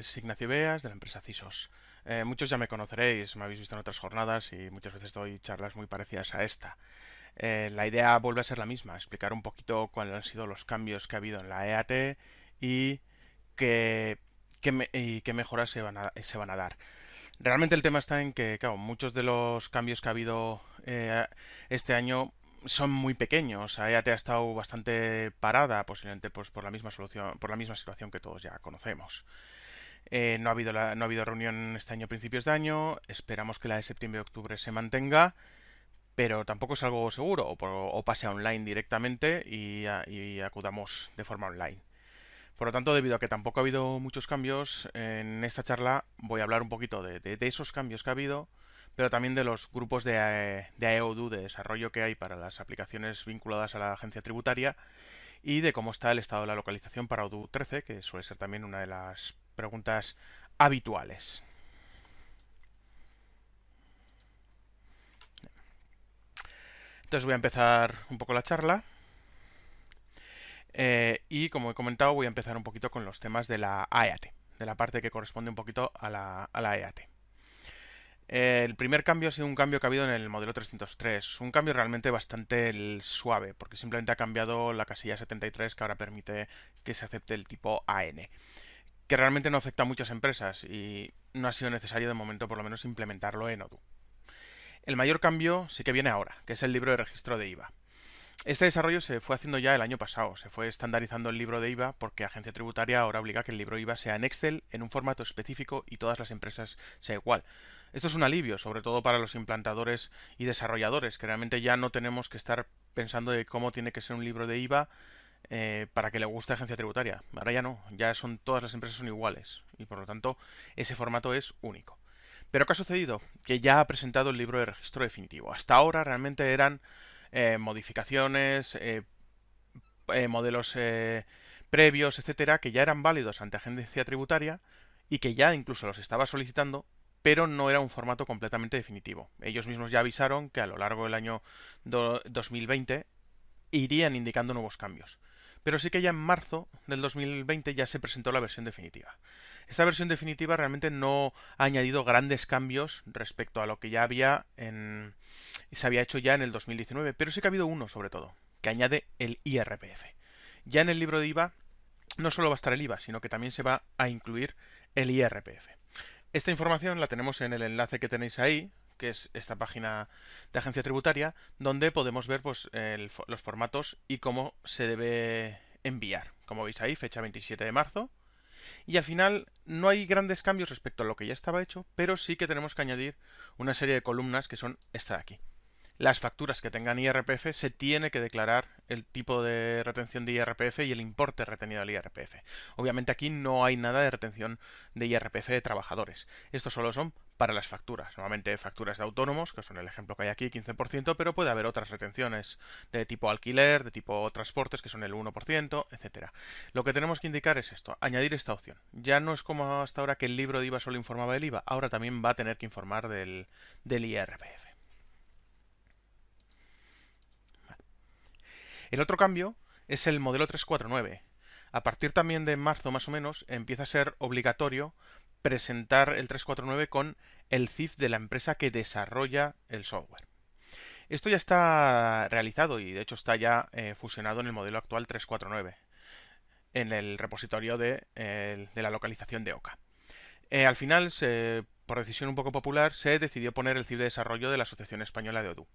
es Ignacio Beas, de la empresa CISOS. Eh, muchos ya me conoceréis, me habéis visto en otras jornadas y muchas veces doy charlas muy parecidas a esta. Eh, la idea vuelve a ser la misma, explicar un poquito cuáles han sido los cambios que ha habido en la EAT y qué, mejoras se van, a, dar. Realmente el tema está en que, claro, muchos de los cambios que ha habido eh, este año son muy pequeños. EAT ha estado bastante parada, posiblemente pues, por la misma solución, por la misma situación que todos ya conocemos. Eh, no, ha habido no ha habido reunión este año principios de año, esperamos que la de septiembre-octubre se mantenga, pero tampoco es algo seguro, o, pase online directamente y, acudamos de forma online. Por lo tanto, debido a que tampoco ha habido muchos cambios, en esta charla voy a hablar un poquito de, esos cambios que ha habido, pero también de los grupos de, de AEODU de desarrollo que hay para las aplicaciones vinculadas a la agencia tributaria y de cómo está el estado de la localización para ODU 13, que suele ser también una de las preguntas habituales. Entonces voy a empezar un poco la charla. Eh, y como he comentado, voy a empezar un poquito con los temas de la AEAT, de la parte que corresponde un poquito a la, AEAT. Eh, el primer cambio ha sido un cambio que ha habido en el modelo 303, un cambio realmente bastante suave, porque simplemente ha cambiado la casilla 73 que ahora permite que se acepte el tipo AN que realmente no afecta a muchas empresas y no ha sido necesario de momento por lo menos implementarlo en Odoo. El mayor cambio sí que viene ahora, que es el libro de registro de IVA. Este desarrollo se fue haciendo ya el año pasado, se fue estandarizando el libro de IVA porque Agencia Tributaria ahora obliga que el libro IVA sea en Excel, en un formato específico y todas las empresas sea igual. Esto es un alivio, sobre todo para los implantadores y desarrolladores, que realmente ya no tenemos que estar pensando de cómo tiene que ser un libro de IVA eh, para que le guste agencia tributaria. Ahora ya no, ya son todas las empresas son iguales y por lo tanto ese formato es único. Pero ¿qué ha sucedido? Que ya ha presentado el libro de registro definitivo. Hasta ahora realmente eran eh, modificaciones, eh, modelos previos, etcétera, que ya eran válidos ante agencia tributaria y que ya incluso los estaba solicitando, pero no era un formato completamente definitivo. Ellos mismos ya avisaron que a lo largo del año 2020 irían indicando nuevos cambios pero sí que ya en marzo del 2020 ya se presentó la versión definitiva. Esta versión definitiva realmente no ha añadido grandes cambios respecto a lo que ya había se había hecho ya en el 2019, pero sí que ha habido uno sobre todo, que añade el IRPF. Ya en el libro de IVA no solo va a estar el IVA, sino que también se va a incluir el IRPF. Esta información la tenemos en el enlace que tenéis ahí, que es esta página de agencia tributaria, donde podemos ver pues, los formatos y cómo se debe enviar. Como veis ahí, fecha 27 de marzo. Y al final no hay grandes cambios respecto a lo que ya estaba hecho, pero sí que tenemos que añadir una serie de columnas que son esta de aquí. Las facturas que tengan IRPF se tiene que declarar el tipo de retención de IRPF y el importe retenido al IRPF. Obviamente aquí no hay nada de retención de IRPF de trabajadores. Estos solo son para las facturas. Normalmente facturas de autónomos, que son el ejemplo que hay aquí, 15%, pero puede haber otras retenciones de tipo alquiler, de tipo transportes, que son el 1%, etcétera. Lo que tenemos que indicar es esto, añadir esta opción. Ya no es como hasta ahora que el libro de IVA solo informaba del IVA, ahora también va a tener que informar del, IRPF. El otro cambio es el modelo 349. A partir también de marzo más o menos empieza a ser obligatorio presentar el 349 con el CIF de la empresa que desarrolla el software. Esto ya está realizado y de hecho está ya eh, fusionado en el modelo actual 349, en el repositorio de, la localización de OCA. Eh, al final, por decisión un poco popular, se decidió poner el CIF de desarrollo de la Asociación Española de ODU.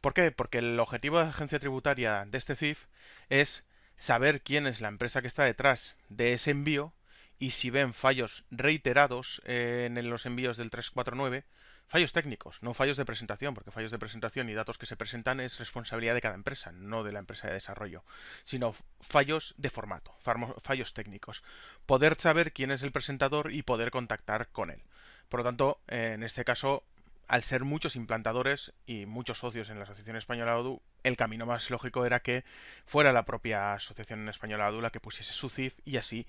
¿Por qué? Porque el objetivo de la agencia tributaria de este CIF es saber quién es la empresa que está detrás de ese envío y si ven fallos reiterados eh, en los envíos del 349, fallos técnicos, no fallos de presentación, porque fallos de presentación y datos que se presentan es responsabilidad de cada empresa, no de la empresa de desarrollo, sino fallos de formato, fallos técnicos. Poder saber quién es el presentador y poder contactar con él. Por lo tanto, eh, en este caso, al ser muchos implantadores y muchos socios en la Asociación Española ADU, el camino más lógico era que fuera la propia Asociación Española Adu la que pusiese su CIF y así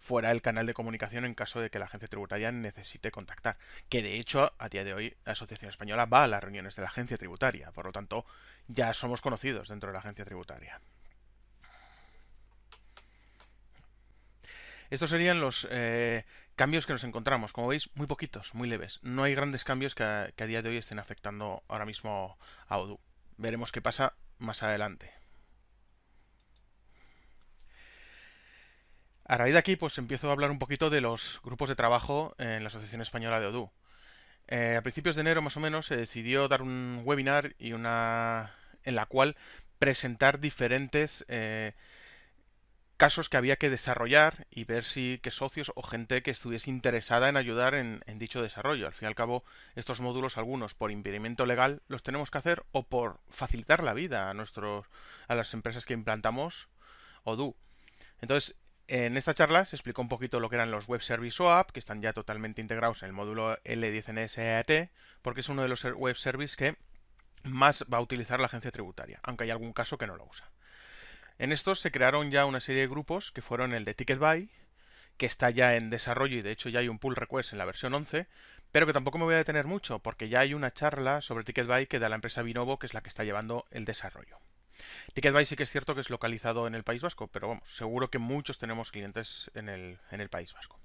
fuera el canal de comunicación en caso de que la agencia tributaria necesite contactar. Que de hecho, a día de hoy, la Asociación Española va a las reuniones de la agencia tributaria, por lo tanto, ya somos conocidos dentro de la agencia tributaria. Estos serían los eh, cambios que nos encontramos. Como veis, muy poquitos, muy leves. No hay grandes cambios que a, que a día de hoy estén afectando ahora mismo a Odoo. Veremos qué pasa más adelante. A raíz de aquí, pues empiezo a hablar un poquito de los grupos de trabajo en la Asociación Española de Odoo. Eh, a principios de enero, más o menos, se decidió dar un webinar y una en la cual presentar diferentes eh, casos que había que desarrollar y ver si qué socios o gente que estuviese interesada en ayudar en, en dicho desarrollo. Al fin y al cabo, estos módulos, algunos por impedimento legal, los tenemos que hacer o por facilitar la vida a nuestros a las empresas que implantamos Odoo. Entonces, en esta charla se explicó un poquito lo que eran los Web Service app, que están ya totalmente integrados en el módulo L10NSAT, e porque es uno de los Web Service que más va a utilizar la agencia tributaria, aunque hay algún caso que no lo usa. En estos se crearon ya una serie de grupos que fueron el de Ticketbuy, que está ya en desarrollo y de hecho ya hay un pull request en la versión 11, pero que tampoco me voy a detener mucho porque ya hay una charla sobre Ticketbuy que da la empresa Vinovo, que es la que está llevando el desarrollo. TicketBuy sí que es cierto que es localizado en el País Vasco, pero vamos, seguro que muchos tenemos clientes en el, País Vasco.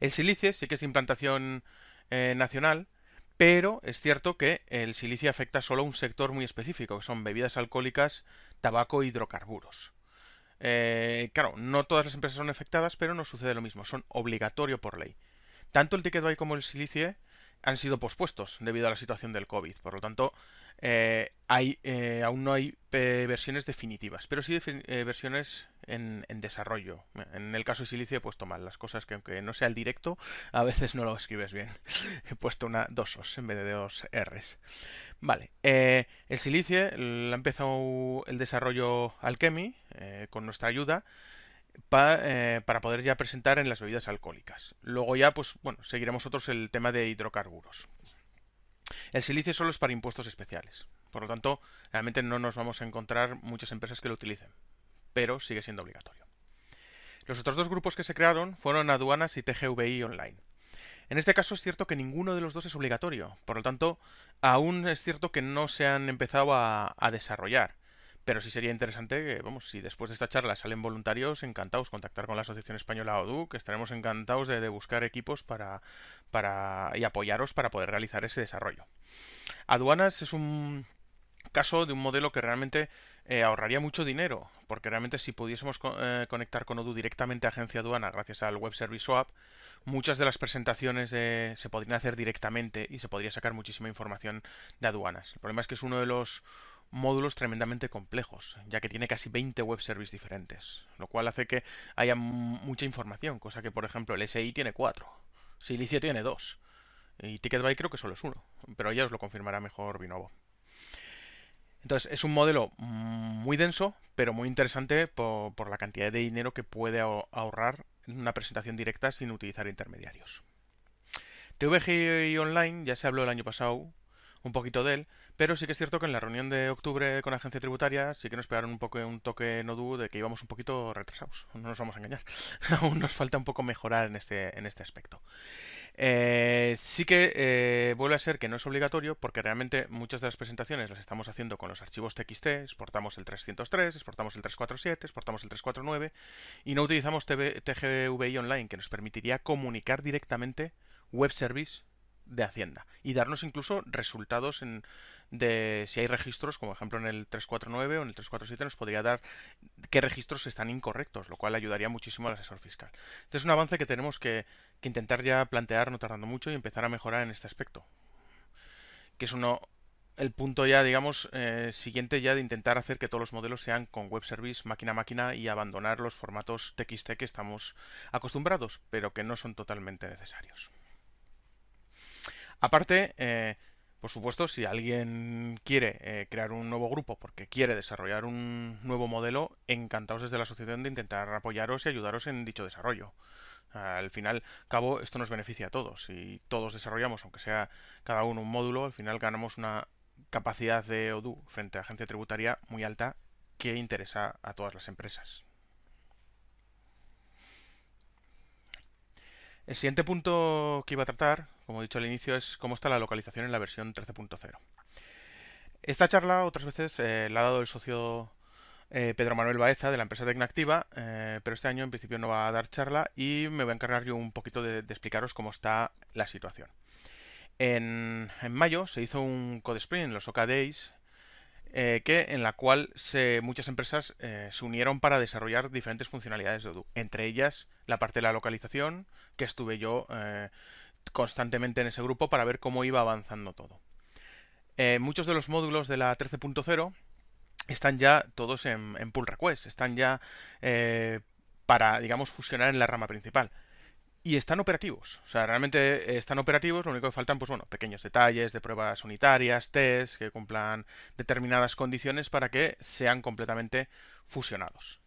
El silice sí que es implantación eh, nacional, pero es cierto que el silicio afecta solo a un sector muy específico, que son bebidas alcohólicas, tabaco e hidrocarburos. Eh, claro, no todas las empresas son afectadas, pero no sucede lo mismo, son obligatorio por ley. Tanto el TicketBuy como el Silicie han sido pospuestos debido a la situación del COVID. Por lo tanto, eh, hay, eh, aún no hay eh, versiones definitivas, pero sí versiones en, desarrollo. En el caso de Silicio he puesto mal las cosas que aunque no sea el directo, a veces no lo escribes bien. he puesto una, dos os en vez de dos Rs. Vale, el Silicio ha empezado el desarrollo Alchemy con nuestra ayuda. Eh, para poder ya presentar en las bebidas alcohólicas. Luego ya, pues bueno, seguiremos otros el tema de hidrocarburos. El silicio solo es para impuestos especiales. Por lo tanto, realmente no nos vamos a encontrar muchas empresas que lo utilicen, pero sigue siendo obligatorio. Los otros dos grupos que se crearon fueron aduanas y TGVI online. En este caso es cierto que ninguno de los dos es obligatorio, por lo tanto, aún es cierto que no se han empezado a desarrollar. Pero sí sería interesante que, vamos, si después de esta charla salen voluntarios, encantados, contactar con la Asociación Española ODU, que estaremos encantados de, buscar equipos para, para, y apoyaros para poder realizar ese desarrollo. Aduanas es un caso de un modelo que realmente eh, ahorraría mucho dinero, porque realmente si pudiésemos eh, conectar con ODU directamente a Agencia Aduana gracias al Web Service OAP, muchas de las presentaciones se podrían hacer directamente y se podría sacar muchísima información de aduanas. El problema es que es uno de los módulos tremendamente complejos, ya que tiene casi 20 web service diferentes, lo cual hace que haya mucha información, cosa que por ejemplo el SI tiene 4, Silicio tiene 2 y TicketBuy creo que solo es uno, pero ya os lo confirmará mejor Binovo. Entonces es un modelo mm, muy denso, pero muy interesante por, por la cantidad de dinero que puede ahorrar en una presentación directa sin utilizar intermediarios. TVGI Online ya se habló el año pasado un poquito de él, pero sí que es cierto que en la reunión de octubre con la agencia tributaria sí que nos pegaron un poco un toque no dudo de que íbamos un poquito retrasados, no nos vamos a engañar, aún nos falta un poco mejorar en este, en este aspecto. Eh, sí que eh, vuelve a ser que no es obligatorio porque realmente muchas de las presentaciones las estamos haciendo con los archivos TXT, exportamos el 303, exportamos el 347, exportamos el 349 y no utilizamos TGVI Online que nos permitiría comunicar directamente web service de Hacienda y darnos incluso resultados en, de si hay registros, como ejemplo en el 349 o en el 347 nos podría dar qué registros están incorrectos, lo cual ayudaría muchísimo al asesor fiscal. Este es un avance que tenemos que, intentar ya plantear no tardando mucho y empezar a mejorar en este aspecto, que es uno el punto ya, digamos, eh, siguiente ya de intentar hacer que todos los modelos sean con web service, máquina a máquina y abandonar los formatos TXT que estamos acostumbrados, pero que no son totalmente necesarios. Aparte, eh, por supuesto, si alguien quiere eh, crear un nuevo grupo porque quiere desarrollar un nuevo modelo, encantados desde la asociación de intentar apoyaros y ayudaros en dicho desarrollo. Al final, cabo, esto nos beneficia a todos. Si todos desarrollamos, aunque sea cada uno un módulo, al final ganamos una capacidad de ODU frente a agencia tributaria muy alta que interesa a todas las empresas. El siguiente punto que iba a tratar, como he dicho al inicio, es cómo está la localización en la versión 13.0. Esta charla otras veces eh, la ha dado el socio eh, Pedro Manuel Baeza de la empresa Tecnactiva, eh, pero este año en principio no va a dar charla y me voy a encargar yo un poquito de, explicaros cómo está la situación. En, en, mayo se hizo un code sprint en los OKDays eh, que, en la cual muchas empresas eh, se unieron para desarrollar diferentes funcionalidades de Odoo, entre ellas la parte de la localización, que estuve yo eh, constantemente en ese grupo para ver cómo iba avanzando todo. muchos de los módulos de la 13.0 están ya todos en, en, pull request, están ya para, digamos, fusionar en la rama principal y están operativos. O sea, realmente eh, están operativos, lo único que faltan, pues bueno, pequeños detalles de pruebas unitarias, test, que cumplan determinadas condiciones para que sean completamente fusionados.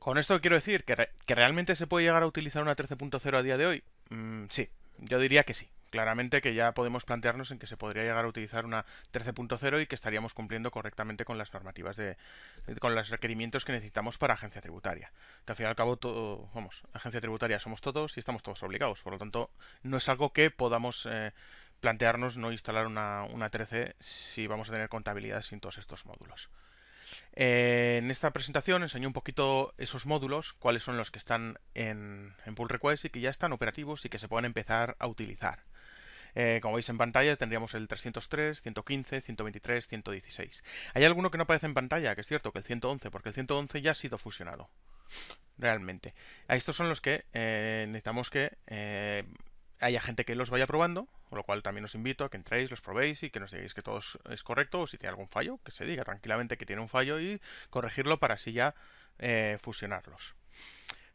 Con esto quiero decir que, realmente se puede llegar a utilizar una 13.0 a día de hoy. Mm, sí, yo diría que sí. Claramente que ya podemos plantearnos en que se podría llegar a utilizar una 13.0 y que estaríamos cumpliendo correctamente con las normativas de. con los requerimientos que necesitamos para agencia tributaria. Que al fin y al cabo, vamos, agencia tributaria somos todos y estamos todos obligados. Por lo tanto, no es algo que podamos eh, plantearnos no instalar una, una 13 si vamos a tener contabilidad sin todos estos módulos. Eh, en esta presentación enseño un poquito esos módulos, cuáles son los que están en, pull request y que ya están operativos y que se pueden empezar a utilizar. Eh, como veis en pantalla tendríamos el 303, 115, 123, 116. Hay alguno que no aparece en pantalla, que es cierto, que el 111, porque el 111 ya ha sido fusionado realmente. Estos son los que eh, necesitamos que haya gente que los vaya probando, con lo cual también os invito a que entréis, los probéis y que nos digáis que todo es correcto o si tiene algún fallo, que se diga tranquilamente que tiene un fallo y corregirlo para así ya eh, fusionarlos.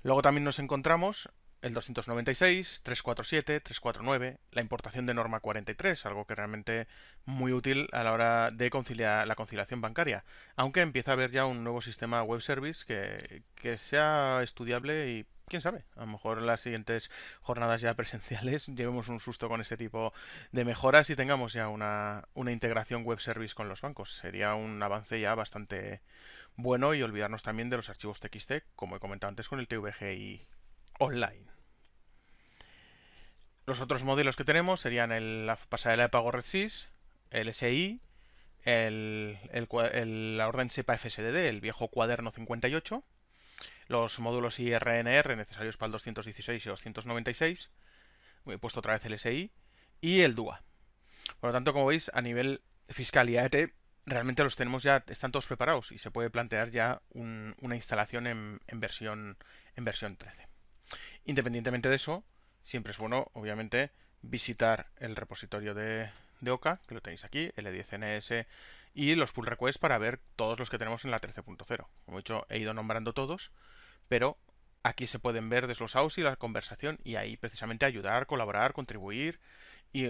Luego también nos encontramos el 296, 347, 349, la importación de norma 43, algo que realmente muy útil a la hora de conciliar la conciliación bancaria, aunque empieza a haber ya un nuevo sistema web service que, sea estudiable y quién sabe, a lo mejor en las siguientes jornadas ya presenciales llevemos un susto con ese tipo de mejoras y tengamos ya una, una integración web service con los bancos. Sería un avance ya bastante bueno y olvidarnos también de los archivos TXT, como he comentado antes con el tvgi y online. Los otros modelos que tenemos serían la pasarela de pago RedSys, el SI, la orden SEPA FSDD, el viejo cuaderno 58, los módulos IRNR necesarios para el 216 y 296, he puesto otra vez el SI, y el DUA. Por lo tanto, como veis, a nivel fiscal y AET realmente los tenemos ya, están todos preparados y se puede plantear ya una instalación versión, en versión 13. Independientemente de eso, siempre es bueno, obviamente, visitar el repositorio de, OCA, que lo tenéis aquí, el 10 e ns y los pull requests para ver todos los que tenemos en la 13.0. Como he dicho, he ido nombrando todos, pero aquí se pueden ver desglosados y la conversación y ahí precisamente ayudar, colaborar, contribuir y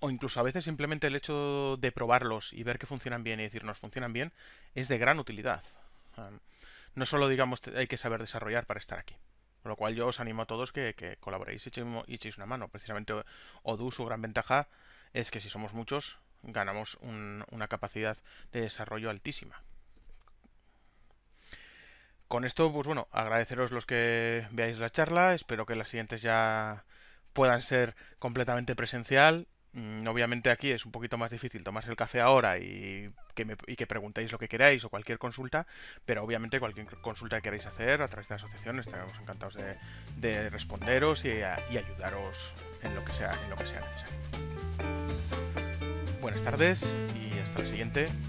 o incluso a veces simplemente el hecho de probarlos y ver que funcionan bien y decirnos funcionan bien es de gran utilidad. Ah, no solo digamos hay que saber desarrollar para estar aquí. Con lo cual yo os animo a todos que, colaboréis y echéis una mano. Precisamente Odoo, su gran ventaja es que si somos muchos, ganamos una capacidad de desarrollo altísima. Con esto, pues bueno, agradeceros los que veáis la charla. Espero que las siguientes ya puedan ser completamente presencial Mm, obviamente aquí es un poquito más difícil tomarse el café ahora y que, preguntéis lo que queráis o cualquier consulta, pero obviamente cualquier consulta que queráis hacer a través de la asociación estaremos encantados de, responderos y, ayudaros en lo, que sea, en lo que sea necesario. Buenas tardes y hasta la siguiente.